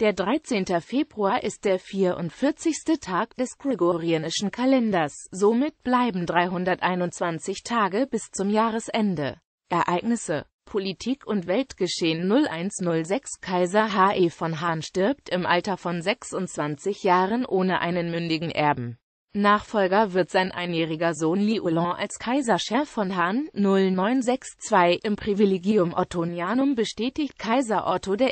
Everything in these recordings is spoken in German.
Der 13. Februar ist der 44. Tag des gregorianischen Kalenders, somit bleiben 321 Tage bis zum Jahresende. Ereignisse Politik und Weltgeschehen 0106 Kaiser H.E. von Hahn stirbt im Alter von 26 Jahren ohne einen mündigen Erben. Nachfolger wird sein einjähriger Sohn Liulon als Kaiser Scher von Hahn 0962 im Privilegium Ottonianum bestätigt Kaiser Otto I.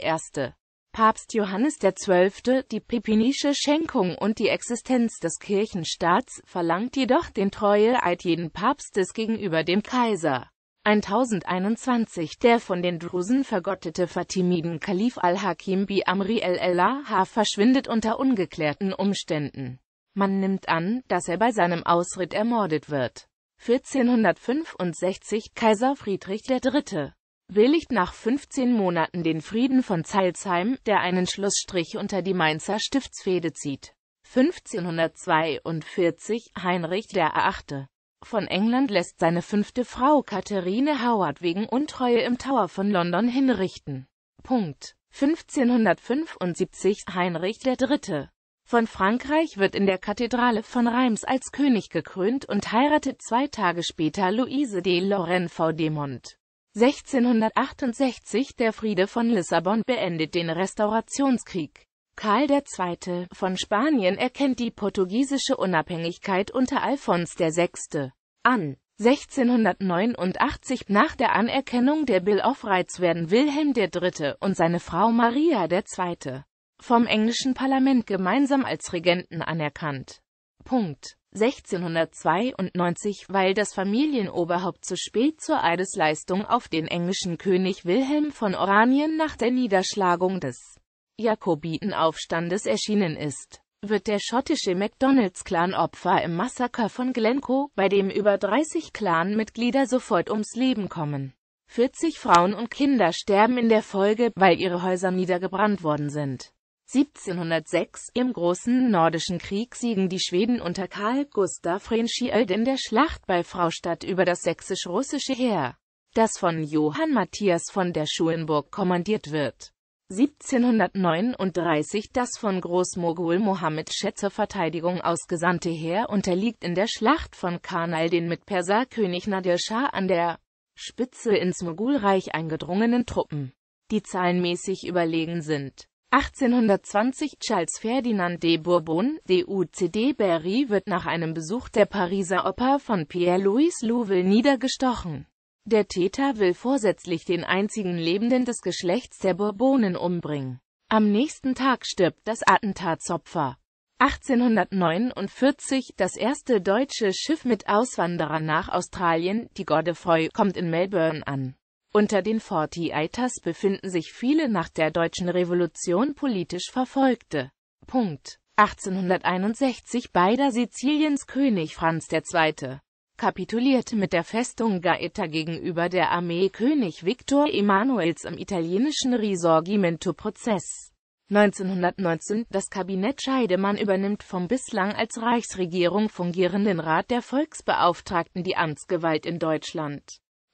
Papst Johannes XII., die Pippinische Schenkung und die Existenz des Kirchenstaats, verlangt jedoch den Treueeid jeden Papstes gegenüber dem Kaiser. 1021 Der von den Drusen vergottete Fatimiden Kalif al-Hakim bi Amri el-Elah verschwindet unter ungeklärten Umständen. Man nimmt an, dass er bei seinem Ausritt ermordet wird. 1465 Kaiser Friedrich III willigt nach 15 Monaten den Frieden von Zeilsheim, der einen Schlussstrich unter die Mainzer Stiftsfehde zieht. 1542 Heinrich der Achte. von England lässt seine fünfte Frau Katharine Howard wegen Untreue im Tower von London hinrichten. Punkt. 1575 Heinrich der Dritte. von Frankreich wird in der Kathedrale von Reims als König gekrönt und heiratet zwei Tage später Louise de Lorraine V. Demont. 1668 Der Friede von Lissabon beendet den Restaurationskrieg. Karl II. von Spanien erkennt die portugiesische Unabhängigkeit unter Alfons VI. an. 1689 nach der Anerkennung der Bill of Rights werden Wilhelm III. und seine Frau Maria II. vom englischen Parlament gemeinsam als Regenten anerkannt. Punkt. 1692, weil das Familienoberhaupt zu spät zur Eidesleistung auf den englischen König Wilhelm von Oranien nach der Niederschlagung des Jakobitenaufstandes erschienen ist, wird der schottische MacDonalds-Clan Opfer im Massaker von Glencoe, bei dem über 30 Clanmitglieder sofort ums Leben kommen. 40 Frauen und Kinder sterben in der Folge, weil ihre Häuser niedergebrannt worden sind. 1706 Im Großen Nordischen Krieg siegen die Schweden unter Karl Gustav Renskiöld in der Schlacht bei Fraustadt über das sächsisch-russische Heer, das von Johann Matthias von der Schulenburg kommandiert wird. 1739 Das von Großmogul Mohammed Schätzer Verteidigung ausgesandte Heer unterliegt in der Schlacht von Karnal den mit Perserkönig Nadir Shah an der Spitze ins Mogulreich eingedrungenen Truppen, die zahlenmäßig überlegen sind. 1820 Charles Ferdinand de Bourbon, DUCD Berry wird nach einem Besuch der Pariser Oper von Pierre-Louis Louvel niedergestochen. Der Täter will vorsätzlich den einzigen Lebenden des Geschlechts der Bourbonen umbringen. Am nächsten Tag stirbt das Attentatsopfer. 1849 Das erste deutsche Schiff mit Auswanderern nach Australien, die Godefroy, kommt in Melbourne an. Unter den Fortiaitas befinden sich viele nach der deutschen Revolution politisch Verfolgte. Punkt. 1861 beider Siziliens König Franz II. kapitulierte mit der Festung Gaeta gegenüber der Armee König Viktor Emanuels im italienischen Risorgimento-Prozess. 1919 Das Kabinett Scheidemann übernimmt vom bislang als Reichsregierung fungierenden Rat der Volksbeauftragten die Amtsgewalt in Deutschland.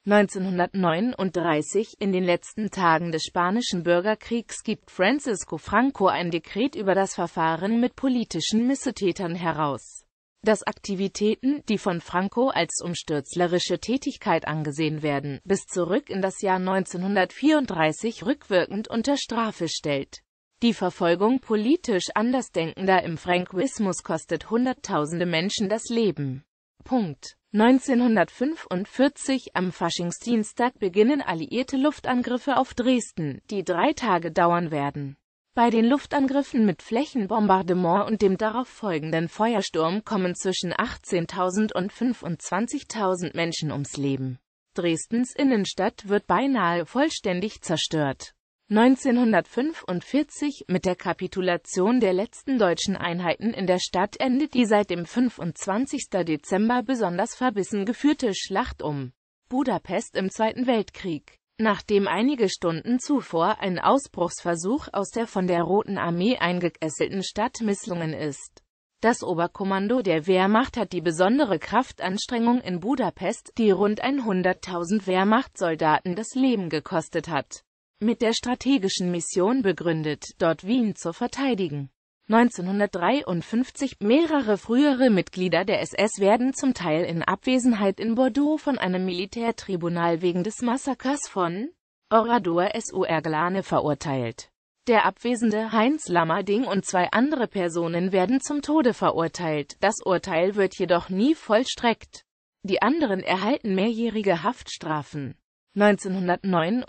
1939, in den letzten Tagen des Spanischen Bürgerkriegs gibt Francisco Franco ein Dekret über das Verfahren mit politischen Missetätern heraus. Dass Aktivitäten, die von Franco als umstürzlerische Tätigkeit angesehen werden, bis zurück in das Jahr 1934 rückwirkend unter Strafe stellt. Die Verfolgung politisch Andersdenkender im Franquismus kostet Hunderttausende Menschen das Leben. Punkt. 1945 am Faschingsdienstag beginnen alliierte Luftangriffe auf Dresden, die drei Tage dauern werden. Bei den Luftangriffen mit Flächenbombardement und dem darauffolgenden Feuersturm kommen zwischen 18.000 und 25.000 Menschen ums Leben. Dresdens Innenstadt wird beinahe vollständig zerstört 1945 Mit der Kapitulation der letzten deutschen Einheiten in der Stadt endet die seit dem 25. Dezember besonders verbissen geführte Schlacht um Budapest im Zweiten Weltkrieg. Nachdem einige Stunden zuvor ein Ausbruchsversuch aus der von der Roten Armee eingekesselten Stadt misslungen ist. Das Oberkommando der Wehrmacht hat die besondere Kraftanstrengung in Budapest, die rund 100.000 Wehrmachtsoldaten das Leben gekostet hat, mit der strategischen Mission begründet, dort Wien zu verteidigen. 1953 Mehrere frühere Mitglieder der SS werden zum Teil in Abwesenheit in Bordeaux von einem Militärtribunal wegen des Massakers von Orador Surglane verurteilt. Der abwesende Heinz Lammerding und zwei andere Personen werden zum Tode verurteilt, das Urteil wird jedoch nie vollstreckt. Die anderen erhalten mehrjährige Haftstrafen. 1959,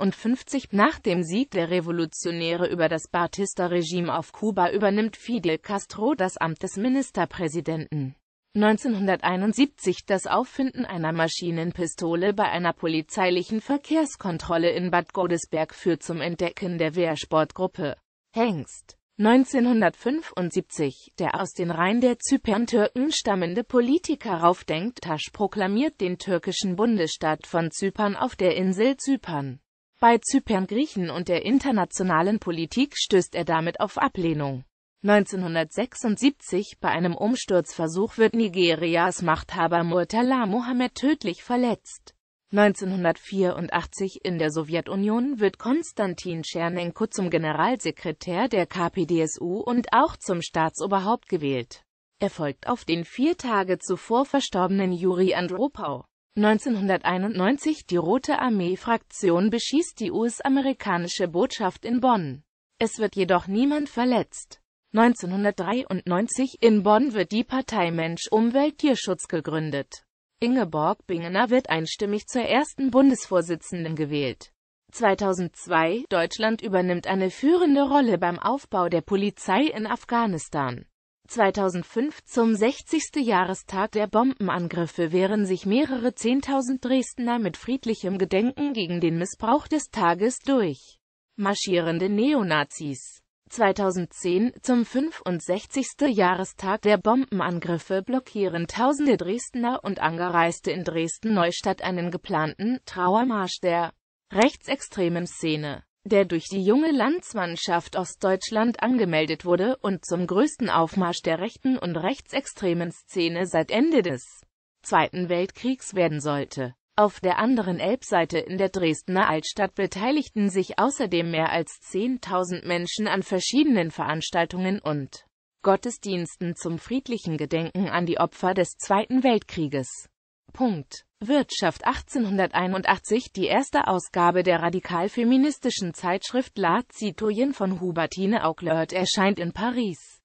nach dem Sieg der Revolutionäre über das Batista-Regime auf Kuba übernimmt Fidel Castro das Amt des Ministerpräsidenten. 1971 das Auffinden einer Maschinenpistole bei einer polizeilichen Verkehrskontrolle in Bad Godesberg führt zum Entdecken der Wehrsportgruppe Hengst. 1975, der aus den Reihen der Zypern-Türken stammende Politiker raufdenkt, Tasch proklamiert den türkischen Bundesstaat von Zypern auf der Insel Zypern. Bei Zypern Griechen und der internationalen Politik stößt er damit auf Ablehnung. 1976, bei einem Umsturzversuch wird Nigerias Machthaber Murtala Mohammed tödlich verletzt. 1984 in der Sowjetunion wird Konstantin Tschernenko zum Generalsekretär der KPdSU und auch zum Staatsoberhaupt gewählt. Er folgt auf den vier Tage zuvor verstorbenen Juri Andropov. 1991 Die Rote Armee-Fraktion beschießt die US-amerikanische Botschaft in Bonn. Es wird jedoch niemand verletzt. 1993 in Bonn wird die Partei Mensch Umwelt Tierschutz gegründet. Ingeborg Bingener wird einstimmig zur ersten Bundesvorsitzenden gewählt. 2002 Deutschland übernimmt eine führende Rolle beim Aufbau der Polizei in Afghanistan. 2005 zum 60. Jahrestag der Bombenangriffe wehren sich mehrere Zehntausend Dresdner mit friedlichem Gedenken gegen den Missbrauch des Tages durch marschierende Neonazis. 2010, zum 65. Jahrestag der Bombenangriffe, blockieren tausende Dresdner und Angereiste in Dresden-Neustadt einen geplanten Trauermarsch der rechtsextremen Szene, der durch die junge Landsmannschaft Ostdeutschland angemeldet wurde und zum größten Aufmarsch der rechten und rechtsextremen Szene seit Ende des Zweiten Weltkriegs werden sollte auf der anderen Elbseite in der Dresdner Altstadt beteiligten sich außerdem mehr als 10.000 Menschen an verschiedenen Veranstaltungen und Gottesdiensten zum friedlichen Gedenken an die Opfer des Zweiten Weltkrieges. Punkt. Wirtschaft 1881 Die erste Ausgabe der radikal-feministischen Zeitschrift La Citoyenne von Hubertine Auclert erscheint in Paris.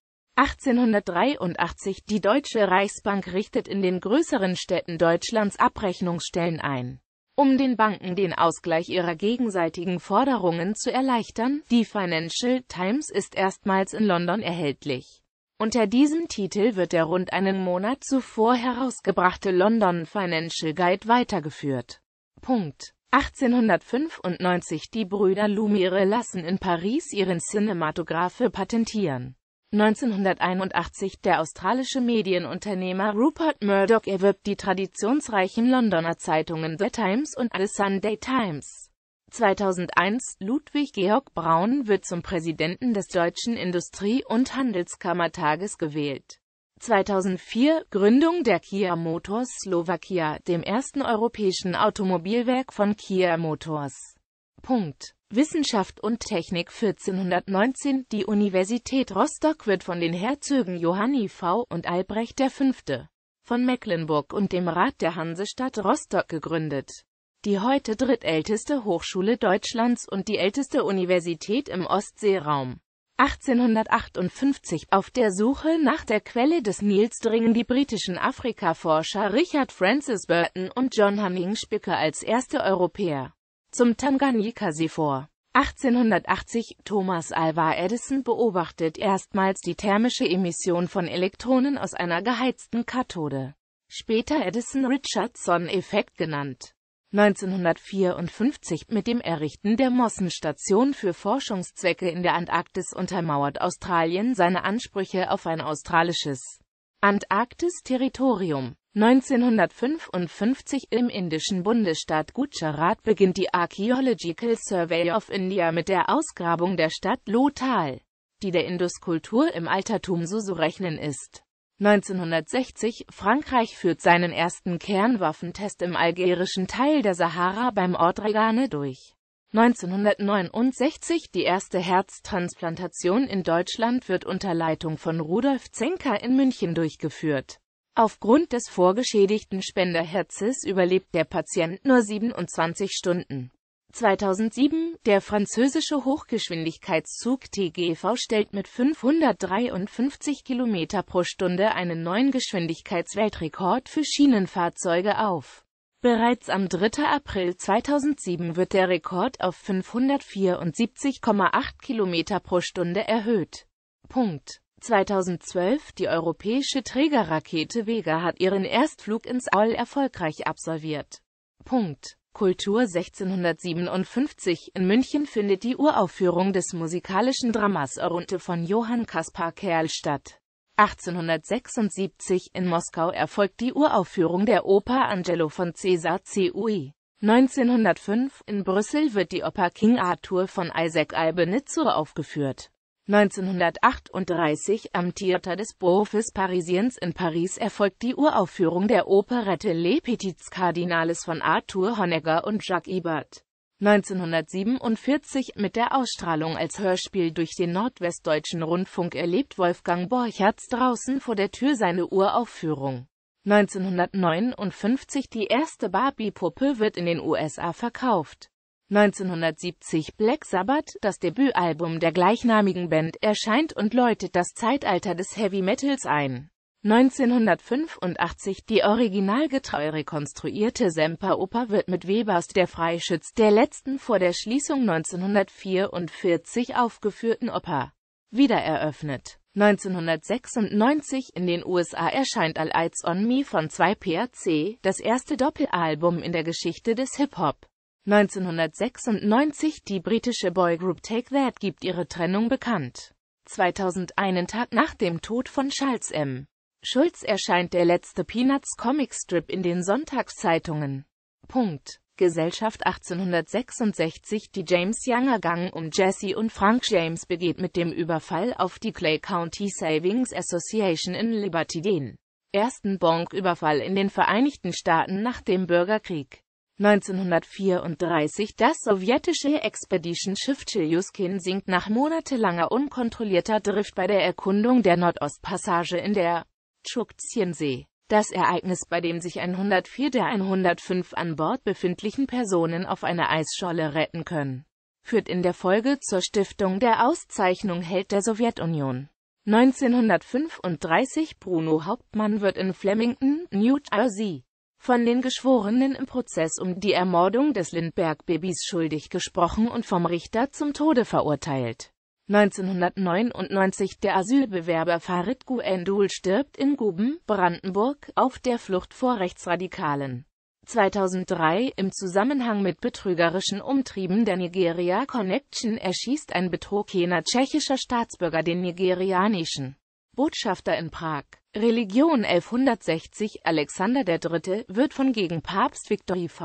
1883 Die Deutsche Reichsbank richtet in den größeren Städten Deutschlands Abrechnungsstellen ein um den Banken den Ausgleich ihrer gegenseitigen Forderungen zu erleichtern. Die Financial Times ist erstmals in London erhältlich. Unter diesem Titel wird der rund einen Monat zuvor herausgebrachte London Financial Guide weitergeführt. Punkt. 1895 Die Brüder Lumiere lassen in Paris ihren Cinematographe patentieren. 1981 Der australische Medienunternehmer Rupert Murdoch erwirbt die traditionsreichen Londoner Zeitungen The Times und The Sunday Times. 2001 Ludwig Georg Braun wird zum Präsidenten des Deutschen Industrie- und Handelskammertages gewählt. 2004 Gründung der Kia Motors Slowakia, dem ersten europäischen Automobilwerk von Kia Motors. Punkt. Wissenschaft und Technik 1419 Die Universität Rostock wird von den Herzögen Johanni V. und Albrecht V. von Mecklenburg und dem Rat der Hansestadt Rostock gegründet. Die heute drittälteste Hochschule Deutschlands und die älteste Universität im Ostseeraum. 1858 Auf der Suche nach der Quelle des Nils dringen die britischen Afrikaforscher Richard Francis Burton und John Hamming Spicke als erste Europäer zum tanganyika Tanganjikasee vor. 1880 Thomas Alva Edison beobachtet erstmals die thermische Emission von Elektronen aus einer geheizten Kathode, später Edison-Richardson-Effekt genannt. 1954 mit dem Errichten der Mossen-Station für Forschungszwecke in der Antarktis untermauert Australien seine Ansprüche auf ein australisches Antarktis Territorium 1955 im indischen Bundesstaat Gujarat beginnt die Archaeological Survey of India mit der Ausgrabung der Stadt Lothal, die der Induskultur im Altertum so zu rechnen ist. 1960 Frankreich führt seinen ersten Kernwaffentest im algerischen Teil der Sahara beim Ort Regane durch 1969 die erste Herztransplantation in Deutschland wird unter Leitung von Rudolf Zenker in München durchgeführt. Aufgrund des vorgeschädigten Spenderherzes überlebt der Patient nur 27 Stunden. 2007 Der französische Hochgeschwindigkeitszug TGV stellt mit 553 km pro Stunde einen neuen Geschwindigkeitsweltrekord für Schienenfahrzeuge auf Bereits am 3. April 2007 wird der Rekord auf 574,8 Kilometer pro Stunde erhöht. Punkt. 2012 Die europäische Trägerrakete Vega hat ihren Erstflug ins All erfolgreich absolviert. Punkt. Kultur 1657 In München findet die Uraufführung des musikalischen Dramas Orunte von Johann Kaspar Kerl statt. 1876 in Moskau erfolgt die Uraufführung der Oper Angelo von Cesar Cui. 1905 in Brüssel wird die Oper King Arthur von Isaac Albeniz aufgeführt. 1938 am Theater des Bofis Parisiens in Paris erfolgt die Uraufführung der Operette Les Petits Cardinales von Arthur Honegger und Jacques Ebert. 1947 mit der Ausstrahlung als Hörspiel durch den Nordwestdeutschen Rundfunk erlebt Wolfgang Borcherts draußen vor der Tür seine Uraufführung. 1959 Die erste Barbie-Puppe wird in den USA verkauft. 1970 Black Sabbath, das Debütalbum der gleichnamigen Band, erscheint und läutet das Zeitalter des Heavy Metals ein 1985 Die originalgetreu rekonstruierte Semperoper wird mit Webers Der Freischütz, der letzten vor der Schließung 1944 aufgeführten Oper, wiedereröffnet. 1996 in den USA erscheint All Eyes on Me von 2 pac das erste Doppelalbum in der Geschichte des Hip-Hop. 1996 Die britische Boygroup Take That gibt ihre Trennung bekannt. 2001 Tag nach dem Tod von Charles M. Schulz erscheint der letzte peanuts Comic Strip in den Sonntagszeitungen. Punkt. Gesellschaft 1866 Die James Younger Gang um Jesse und Frank James begeht mit dem Überfall auf die Clay County Savings Association in Liberty den ersten Bonküberfall in den Vereinigten Staaten nach dem Bürgerkrieg. 1934 Das sowjetische Expedition Schiff Chilyuskin sinkt nach monatelanger unkontrollierter Drift bei der Erkundung der Nordostpassage in der Tschuktschensee. Das Ereignis, bei dem sich 104 der 105 an Bord befindlichen Personen auf einer Eisscholle retten können, führt in der Folge zur Stiftung der Auszeichnung Held der Sowjetunion. 1935 Bruno Hauptmann wird in Flemington, New Jersey, von den Geschworenen im Prozess um die Ermordung des Lindbergh-Babys schuldig gesprochen und vom Richter zum Tode verurteilt. 1999 Der Asylbewerber Farid Guendul stirbt in Guben, Brandenburg, auf der Flucht vor Rechtsradikalen. 2003 Im Zusammenhang mit betrügerischen Umtrieben der Nigeria Connection erschießt ein betrogener tschechischer Staatsbürger den nigerianischen Botschafter in Prag. Religion 1160 Alexander III. wird von gegen Papst Viktor IV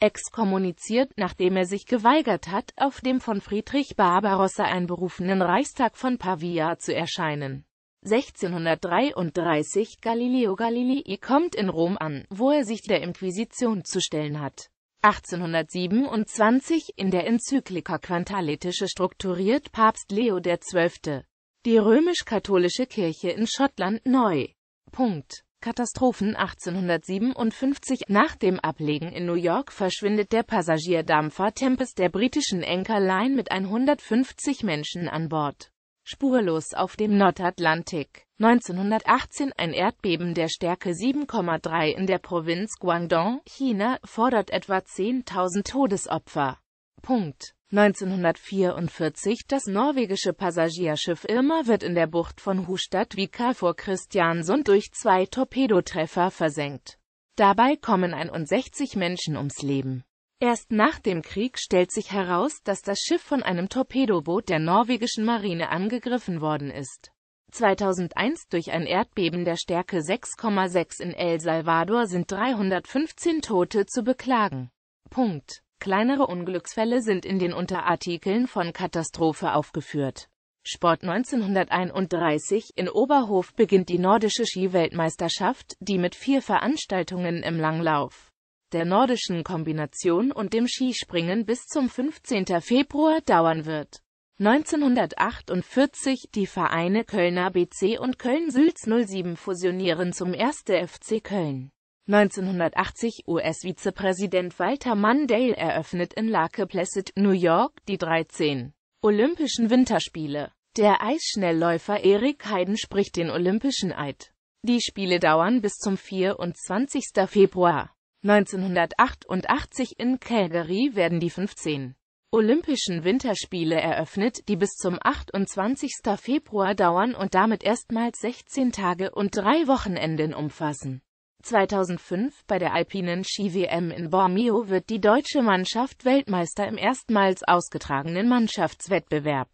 exkommuniziert, nachdem er sich geweigert hat, auf dem von Friedrich Barbarossa einberufenen Reichstag von Pavia zu erscheinen. 1633 Galileo Galilei kommt in Rom an, wo er sich der Inquisition zu stellen hat. 1827 in der Enzyklika Quantaletische strukturiert Papst Leo XII. die römisch-katholische Kirche in Schottland neu. Punkt. Katastrophen 1857 Nach dem Ablegen in New York verschwindet der Passagierdampfer Tempest der britischen Anchor Line mit 150 Menschen an Bord. Spurlos auf dem Nordatlantik. 1918 Ein Erdbeben der Stärke 7,3 in der Provinz Guangdong, China, fordert etwa 10.000 Todesopfer. Punkt. 1944 Das norwegische Passagierschiff Irma wird in der Bucht von Hustadt Vika vor Kristiansund durch zwei Torpedotreffer versenkt. Dabei kommen 61 Menschen ums Leben. Erst nach dem Krieg stellt sich heraus, dass das Schiff von einem Torpedoboot der norwegischen Marine angegriffen worden ist. 2001 durch ein Erdbeben der Stärke 6,6 in El Salvador sind 315 Tote zu beklagen. Punkt. Kleinere Unglücksfälle sind in den Unterartikeln von Katastrophe aufgeführt. Sport 1931 In Oberhof beginnt die nordische Skiweltmeisterschaft, die mit vier Veranstaltungen im Langlauf, der nordischen Kombination und dem Skispringen bis zum 15. Februar dauern wird. 1948 Die Vereine Kölner BC und Köln-Sülz 07 fusionieren zum 1. FC Köln. 1980 US-Vizepräsident Walter Mandale eröffnet in Lake Placid, New York, die 13. Olympischen Winterspiele. Der Eisschnellläufer Erik Heiden spricht den Olympischen Eid. Die Spiele dauern bis zum 24. Februar 1988 in Calgary werden die 15 Olympischen Winterspiele eröffnet, die bis zum 28. Februar dauern und damit erstmals 16 Tage und drei Wochenenden umfassen. 2005 bei der alpinen Ski-WM in Bormio wird die deutsche Mannschaft Weltmeister im erstmals ausgetragenen Mannschaftswettbewerb.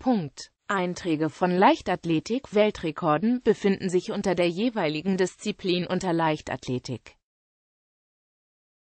Punkt. Einträge von Leichtathletik-Weltrekorden befinden sich unter der jeweiligen Disziplin unter Leichtathletik